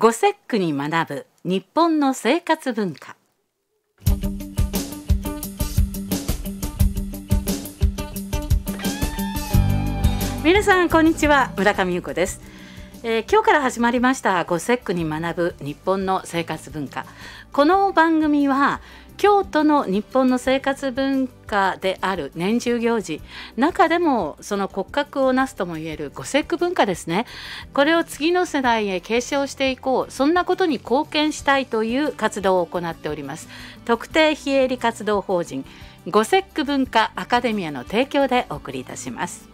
五節句に学ぶ日本の生活文化皆さんこんにちは村上優子ですえー、今日から始まりました「ゴセックに学ぶ日本の生活文化」この番組は京都の日本の生活文化である年中行事中でもその骨格をなすともいえる五節句文化ですねこれを次の世代へ継承していこうそんなことに貢献したいという活動を行っております特定非営利活動法人五節句文化アカデミアの提供でお送りいたします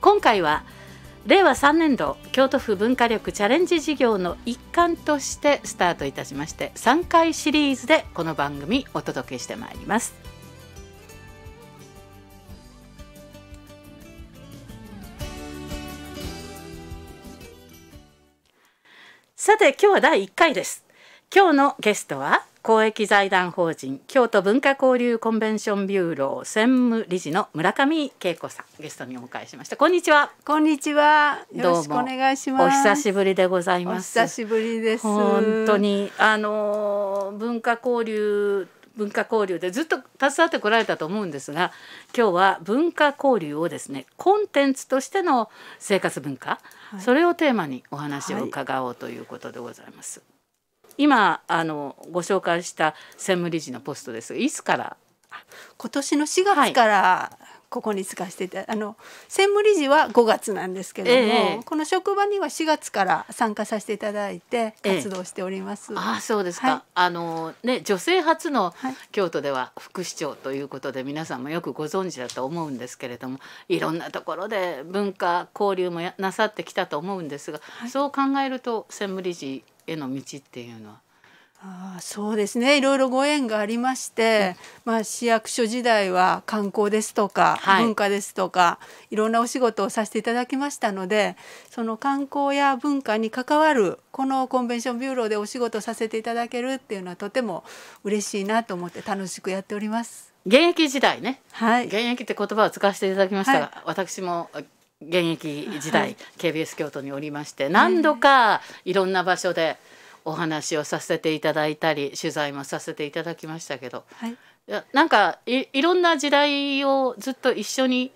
今回は「令和3年度京都府文化力チャレンジ事業の一環としてスタートいたしまして3回シリーズでこの番組お届けしてまいります。さて今日は第1回です。今日のゲストは公益財団法人京都文化交流コンベンションビューロー専務理事の村上恵子さんゲストにお迎えしましたこんにちはこんにちはよろしくお願いしますお久しぶりでございます久しぶりです本当にあの文化交流文化交流でずっと携わってこられたと思うんですが今日は文化交流をですねコンテンツとしての生活文化、はい、それをテーマにお話を伺おうということでございます。はい今あのご紹介した専務理事のポストですいつから今年の4月から、ここに就かせてあの専務理事は5月なんですけれども、ええ、この職場には4月から参加させていただいて活動しております。え、あそうですか、はい、あのね女性初の京都では副市長ということで、はい、皆さんもよくご存知だと思うんですけれどもいろんなところで文化交流もなさってきたと思うんですが、はい、そう考えると専務理事への道っていうのは。ああそうですねいろいろご縁がありまして、まあ、市役所時代は観光ですとか、はい、文化ですとかいろんなお仕事をさせていただきましたのでその観光や文化に関わるこのコンベンションビューローでお仕事させていただけるっていうのはとても嬉しいなと思って楽しくやっております。現役時代ね、はい、現役って言葉を使わせていただきましたが、はい、私も現役時代 KBS 京都におりまして何度かいろんな場所でお話をさせていただいたり取材もさせていただきましたけど、はい、なんかいろんな時代をずっと一緒に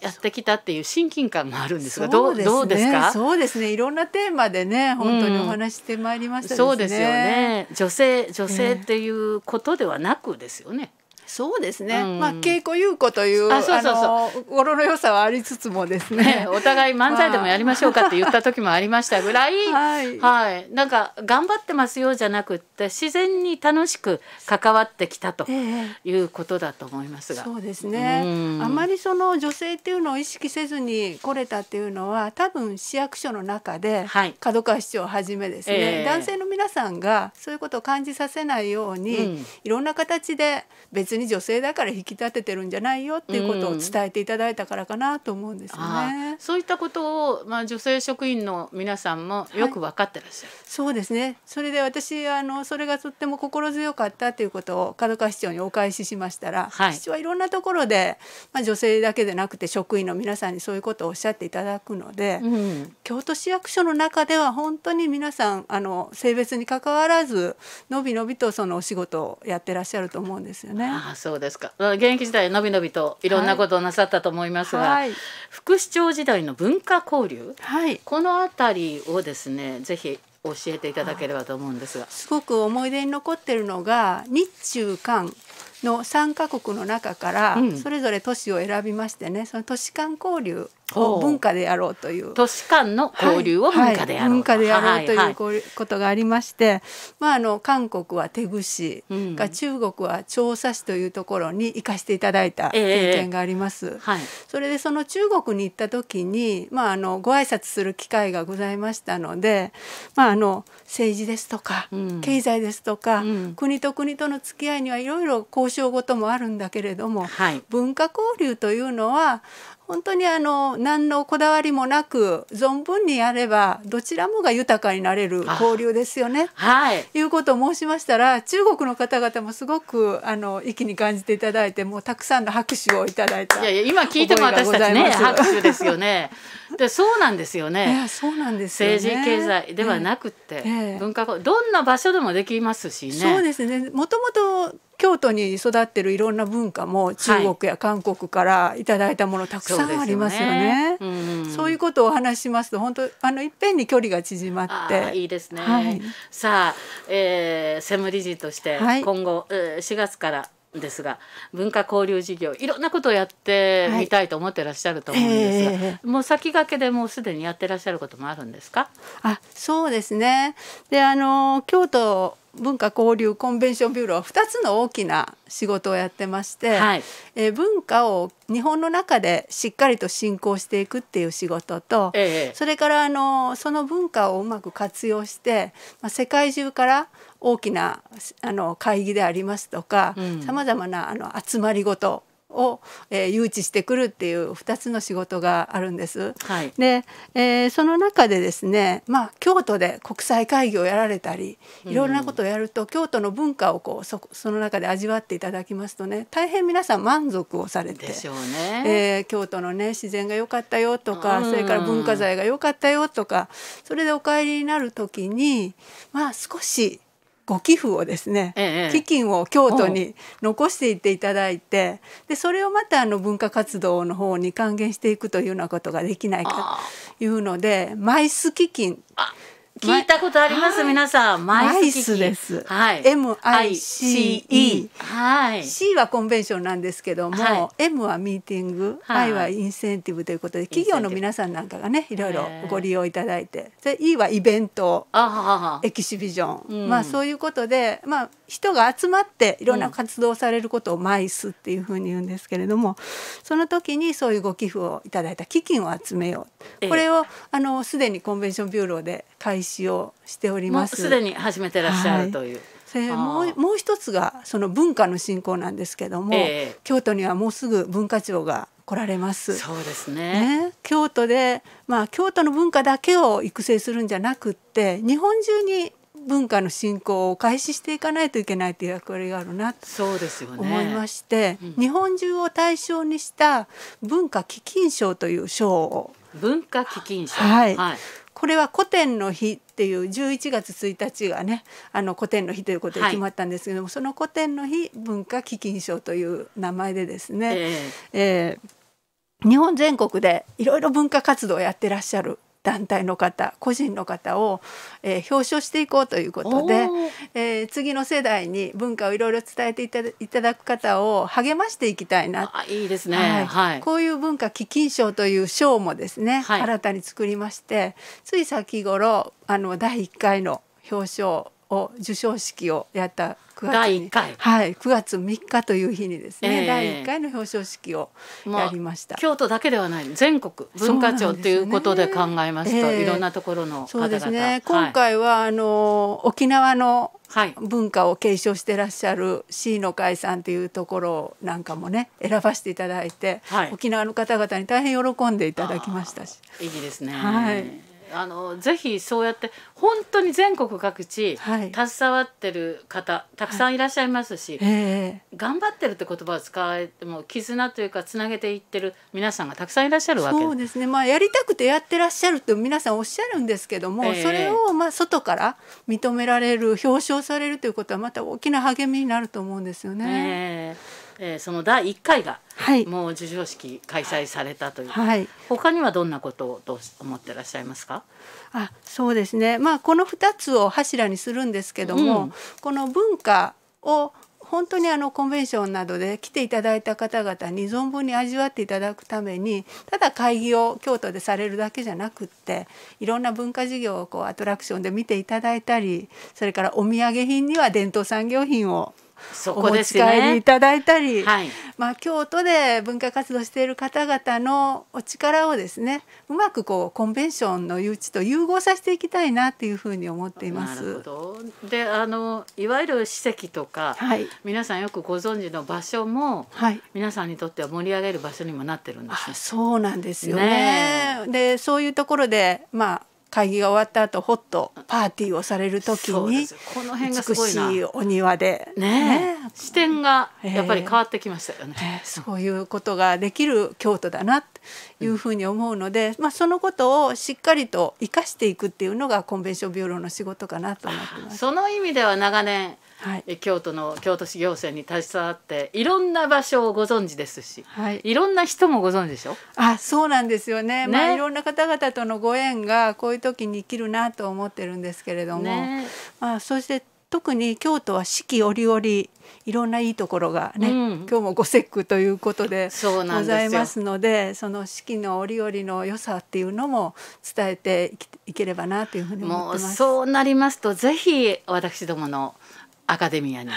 やってきたっていう親近感もあるんですがどうどうですかそうですねいろんなテーマでね本当にお話してまいりました、ねうん、そうですよね女性女性っていうことではなくですよね、そうですね、うん、まあ稽古優子というあそうそうそう心の良さはありつつもですね、ね、お互い漫才でもやりましょうかって言った時もありましたぐらい、はい、はい、なんか頑張ってますよじゃなくって自然に楽しく関わってきたということだと思いますが、えー、そうですね、うん、あまりその女性っていうのを意識せずに来れたっていうのは多分市役所の中で、はい、角川市長をはじめですね、えー、男性の皆さんがそういうことを感じさせないように、うん、いろんな形で別にに女性だから引き立ててるんじゃないよっていうことを伝えていただいたからかなと思うんですよね。うん、そういったことをまあ女性職員の皆さんもよく分かってらっしゃる。はい、そうですね。それで私あのそれがとっても心強かったということを角川市長にお返ししましたら、はい、市長はいろんなところでまあ女性だけでなくて職員の皆さんにそういうことをおっしゃっていただくので、うん、京都市役所の中では本当に皆さんあの性別に関わらずのびのびとそのお仕事をやってらっしゃると思うんですよね。あそうですか現役時代のびのびといろんなことをなさったと思いますが、はい、副市長時代の文化交流、はい、この辺りをですねぜひ教えていただければと思うんですが、すごく思い出に残ってるのが日中韓の3カ国の中からそれぞれ都市を選びましてね、うん、その都市間交流を文化でやろうという都市間の交流を文化でやろう、はいはい、ということがありまして、まあ、あの韓国は手ぐし、うん、が中国は調査士というところに行かしていただいた経験があります。えーはい、それでその中国に行った時に、まあ、あのご挨拶する機会がございましたので、まあ、あの政治ですとか、うん、経済ですとか、国と国との付き合いにはいろいろ交渉事もあるんだけれども、はい、文化交流というのは本当にあの何のこだわりもなく存分にやればどちらもが豊かになれる交流ですよね。はい、いうことを申しましたら中国の方々もすごくあの息に感じていただいてもうたくさんの拍手をいただいたいやいや今聞いても私たちね拍手ですよね。でそうなんですよね。そうなんです、ね、政治経済ではなくて、えーえー、文化どんな場所でもできますしね。そうですねもともと京都に育ってるいろんな文化も中国や韓国からいただいたものたくさんありますよね。そう、いうことをお話しますと本当あのいっぺんに距離が縮まっていいですね。はい、さあ、えー、専務理事として今後、はい、4月からですが文化交流事業いろんなことをやってみたいと思ってらっしゃると思うんですが、はいえー、もう先駆けでもうすでにやってらっしゃることもあるんですかあそうですねであの京都文化交流コンベンションビューローは2つの大きな仕事をやってまして、はい、え文化を日本の中でしっかりと進行していくっていう仕事と、ええ、それからあのその文化をうまく活用して、まあ、世界中から大きなあの会議でありますとかさまざまなあの集まりごとを、えー、誘致してくるっていう2つの仕事があるんです。はい、で、えー、その中でですね、まあ、京都で国際会議をやられたりいろんなことをやると、うん、京都の文化をこうそその中で味わっていただきますとね大変皆さん満足をされて、ねえー、京都のね自然が良かったよとか、うん、それから文化財が良かったよとかそれでお帰りになる時にまあ少しご寄付をですね、ええ、基金を京都に残していっていただいてでそれをまたあの文化活動の方に還元していくというようなことができないかというのでマイス基金。聞いたことあります、はい、皆さん。マイスです。はい。M I C E。はい。C はコンベンションなんですけども、はい、M はミーティング、はい、I はインセンティブということで、企業の皆さんなんかがね、いろいろご利用いただいて、で E はイベント、エキシビジョン、うん、まあそういうことで、まあ人が集まっていろんな活動されることをマイスっていうふうに言うんですけれども、その時にそういうご寄付をいただいた基金を集めよう。これをあのすでにコンベンションビューローで開始師をしておりますすでに始めてらっしゃるという、はい、もうもう一つがその文化の振興なんですけども、えー、京都にはもうすぐ文化庁が来られますそうですね、ね、京都で、まあ、京都の文化だけを育成するんじゃなくって日本中に文化の振興を開始していかないといけないという役割があるなと思いまして、ねうん、日本中を対象にした文化基金賞という賞を文化基金賞、はい、はい、これは古典の日っていう11月1日がねあの古典の日ということで決まったんですけども、はい、その古典の日文化基金賞という名前でですね、えー、えー、日本全国でいろいろ文化活動をやってらっしゃる団体の方個人の方を、えー、表彰していこうということで、えー、次の世代に文化をいろいろ伝えていただく方を励ましていきたいなあいいですね、はい、はい、こういう文化基金賞という賞もですね、はい、新たに作りましてつい先頃あの第1回の表彰を授賞式をやった9月第1回はい9月3日という日にですね、えー、第1回の表彰式をやりました、まあ、京都だけではない全国文化庁と、ね、いうことで考えますと、えー、いろんなところのそうですね今回は、あの沖縄の文化を継承してらっしゃる椎野会さんというところなんかもね選ばせていただいて、はい、沖縄の方々に大変喜んでいただきましたし。いいですね、はいあのぜひそうやって本当に全国各地、携わってる方たくさんいらっしゃいますし、はいえー、頑張ってるって言葉を使われても絆というかつなげていってる皆さんがたくさんいらっしゃるわけそうですね、まあ、やりたくてやってらっしゃるって皆さんおっしゃるんですけども、えー、それをまあ外から認められる表彰されるということはまた大きな励みになると思うんですよね。えーえー、その第1回が、もう授賞式開催されたという、はい、他にはどんなことをどう思ってらっしゃいますかあそうですね、まあ、この2つを柱にするんですけども、うん、この文化を本当にあのコンベンションなどで来ていただいた方々に存分に味わっていただくためにただ会議を京都でされるだけじゃなくっていろんな文化事業をこうアトラクションで見ていただいたりそれからお土産品には伝統産業品をそこでお持ち帰りいただいたり、はい、まあ、京都で文化活動している方々のお力をですねうまくこうコンベンションの誘致と融合させていきたいなというふうに思っています。であのいわゆる史跡とか、はい、皆さんよくご存知の場所も、はい、皆さんにとっては盛り上げる場所にもなってるんです、そうなんですよね。ねでそういうところで、まあ会議が終わった後ホッとパーティーをされる時にこの辺が美しいお庭で、ね、ね、視点がやっぱり変わってきましたよね、えーえー、そういうことができる京都だなというふうに思うので、うん、まあ、そのことをしっかりと生かしていくっていうのがコンベンションビューローの仕事かなと思ってます。その意味では長年はい、京都の京都市行政に携わっていろんな場所をご存知ですし、はい、いろんな人もご存知でしょあそうなんですよね、ね、まあ、いろんな方々とのご縁がこういう時に生きるなと思ってるんですけれども、ね、まあ、そして特に京都は四季折々いろんないいところがね、うん、今日も五節句ということでございますのでその四季の折々の良さっていうのも伝えていければなというふうに思ってます。もうそうなりますとぜひ私どものアカデミアに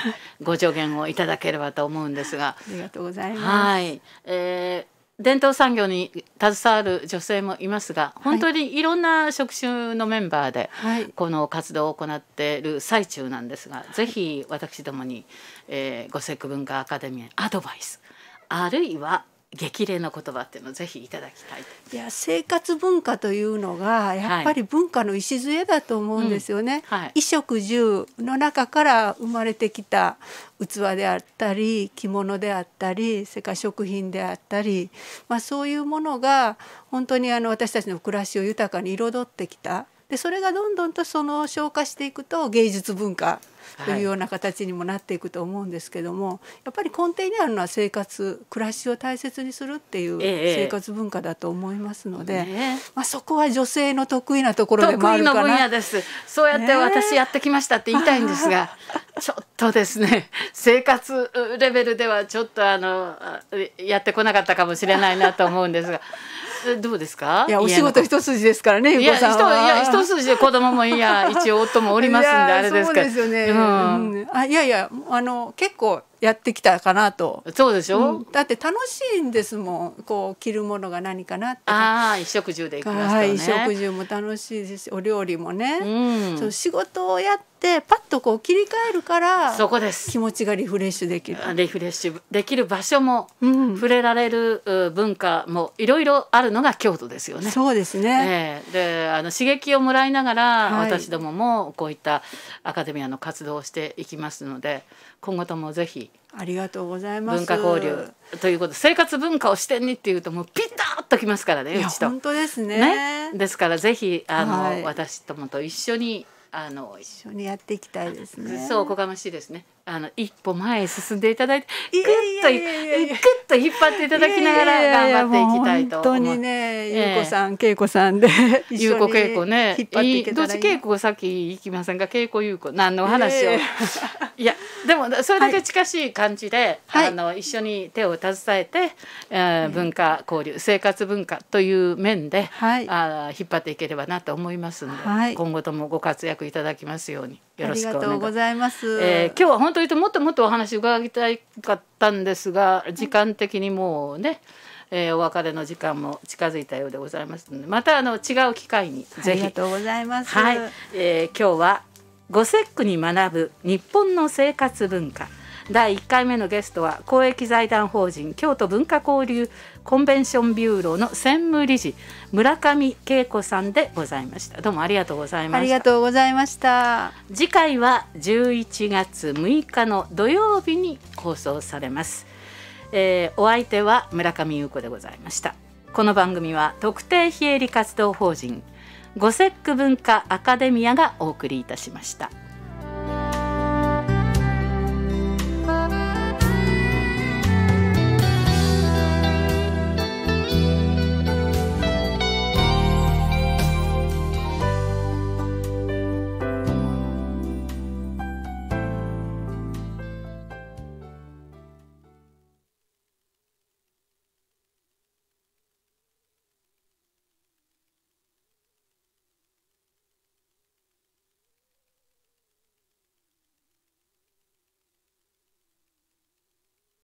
ご助言をいただければと思うんですがありがとうございますはい、えー、伝統産業に携わる女性もいますが本当にいろんな職種のメンバーでこの活動を行っている最中なんですが、はい、ぜひ私どもに、えー、ご節句文化アカデミアアドバイスあるいは激励の言葉っていうのをぜひいただきたいいや生活文化というのがやっぱり文化の礎だと思うんですよね、はいうんはい、衣食住の中から生まれてきた器であったり着物であったりそれか食品であったり、まあ、そういうものが本当にあの私たちの暮らしを豊かに彩ってきたでそれがどんどんとその消化していくと芸術文化というような形にもなっていくと思うんですけども、はい、やっぱり根底にあるのは生活暮らしを大切にするっていう生活文化だと思いますので、ええまあ、そこは女性の得意なところでもあるかな得意の分野ですそうやって私やってきましたって言いたいんですが、ね、ちょっとですね生活レベルではちょっとあのやってこなかったかもしれないなと思うんですが。どうですかいやお仕事一筋ですからねいや一筋で子供もいや一応夫もおりますんであれですけどそうですよね、あいやいやあの結構やってきたかなとそうでしょ、うだって楽しいんですもんこう着るものが何かなってああ一食住で行はい、一食住も楽しいですお料理もね、その仕事をやってってパッとこう切り替えるからそこです気持ちがリフレッシュできるリフレッシュできる場所も、うん、触れられる文化もいろいろあるのが京都ですよね。そうですね、えー、であの刺激をもらいながら、はい、私どももこういったアカデミアの活動をしていきますので今後ともぜひありがとうございます。文化交流ということ生活文化を視点にっていうともうピタッときますからね。本当ですね、ね、ですからぜひあの、はい、私どもと一緒にあの一緒にやっていきたいですね。そうこがましいですね。あの一歩前へ進んでいただいて、ぐっとぐっと引っ張っていただきながら頑張っていきたいと本当にね、ゆうこさん、けいこさんでゆうこけいこね、引っ張っていけどっちけいこさっき行きませんが、けいこゆうこ何の話を、いやでもそれだけ近しい感じで、あの一緒に手を携えて、えー、文化交流、生活文化という面で、あ引っ張っていければなと思いますので、今後ともご活躍いただきますようによろしくお願いごます、えー、今日は本当にもっともっとお話伺いたいかったんですが時間的にもうね、えー、お別れの時間も近づいたようでございますのでまたあの違う機会にぜひありがとうございます、はいえー、今日は五節句に学ぶ日本の生活文化第1回目のゲストは公益財団法人京都文化交流コンベンションビューローの専務理事村上恵子さんでございましたどうもありがとうございましたありがとうございました次回は11月6日の土曜日に放送されます、えー、お相手は村上優子でございましたこの番組は特定非営利活動法人ゴセック文化アカデミアがお送りいたしました。